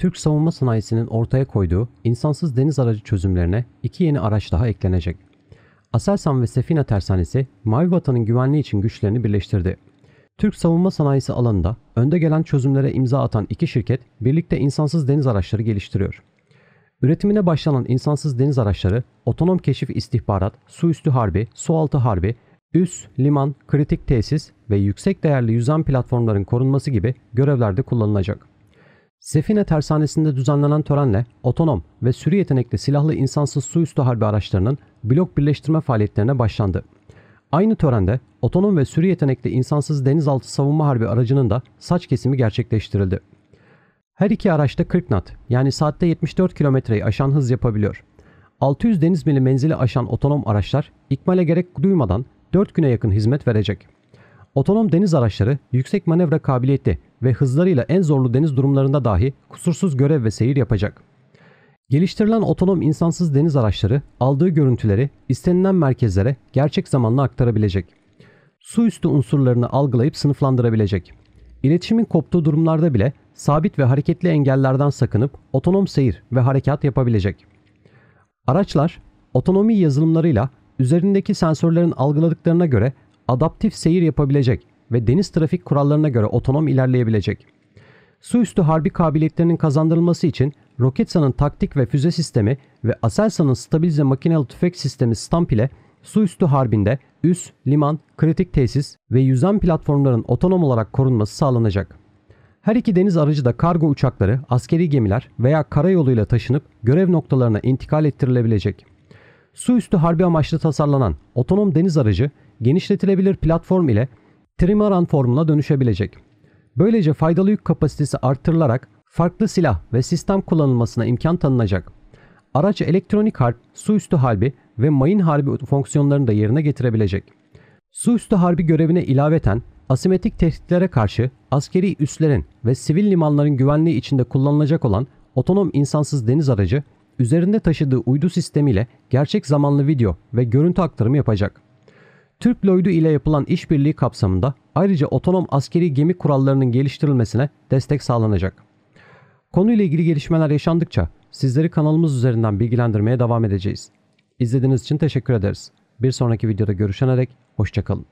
Türk savunma sanayisinin ortaya koyduğu insansız deniz aracı çözümlerine iki yeni araç daha eklenecek. Aselsan ve Sefina Tersanesi Mavi Vatan'ın güvenliği için güçlerini birleştirdi. Türk savunma sanayisi alanında önde gelen çözümlere imza atan iki şirket birlikte insansız deniz araçları geliştiriyor. Üretimine başlanan insansız deniz araçları otonom keşif istihbarat, su üstü harbi, su altı harbi, üs, liman, kritik tesis ve yüksek değerli yüzen platformların korunması gibi görevlerde kullanılacak. Sefine tersanesinde düzenlenen törenle otonom ve sürü yetenekli silahlı insansız su üstü harbi araçlarının blok birleştirme faaliyetlerine başlandı. Aynı törende otonom ve sürü yetenekli insansız denizaltı savunma harbi aracının da saç kesimi gerçekleştirildi. Her iki araçta 40 knot yani saatte 74 kilometreyi aşan hız yapabiliyor. 600 deniz mili menzili aşan otonom araçlar ikmale gerek duymadan 4 güne yakın hizmet verecek. Otonom deniz araçları yüksek manevra kabiliyeti ve hızlarıyla en zorlu deniz durumlarında dahi kusursuz görev ve seyir yapacak. Geliştirilen otonom insansız deniz araçları aldığı görüntüleri istenilen merkezlere gerçek zamanlı aktarabilecek. Su üstü unsurlarını algılayıp sınıflandırabilecek. İletişimin koptuğu durumlarda bile sabit ve hareketli engellerden sakınıp otonom seyir ve harekat yapabilecek. Araçlar otonomi yazılımlarıyla üzerindeki sensörlerin algıladıklarına göre adaptif seyir yapabilecek ve deniz trafik kurallarına göre otonom ilerleyebilecek. Su üstü harbi kabiliyetlerinin kazandırılması için Roketsan'ın taktik ve füze sistemi ve Aselsan'ın stabilize makinalı tüfek sistemi Stamp ile su üstü harbinde üs, liman, kritik tesis ve yüzen platformların otonom olarak korunması sağlanacak. Her iki deniz aracı da kargo uçakları, askeri gemiler veya karayoluyla taşınıp görev noktalarına intikal ettirilebilecek. Su üstü harbi amaçlı tasarlanan otonom deniz aracı genişletilebilir platform ile trimaran formuna dönüşebilecek. Böylece faydalı yük kapasitesi artırılarak farklı silah ve sistem kullanılmasına imkan tanınacak. Araç elektronik harp, su üstü harbi ve mayın harbi fonksiyonlarını da yerine getirebilecek. Su üstü harbi görevine ilaveten asimetrik tehditlere karşı askeri üslerin ve sivil limanların güvenliği içinde kullanılacak olan otonom insansız deniz aracı üzerinde taşıdığı uydu sistemiyle gerçek zamanlı video ve görüntü aktarımı yapacak. Türk Lloyd'u ile yapılan işbirliği kapsamında ayrıca otonom askeri gemi kurallarının geliştirilmesine destek sağlanacak. Konuyla ilgili gelişmeler yaşandıkça sizleri kanalımız üzerinden bilgilendirmeye devam edeceğiz. İzlediğiniz için teşekkür ederiz. Bir sonraki videoda görüşene dek hoşçakalın.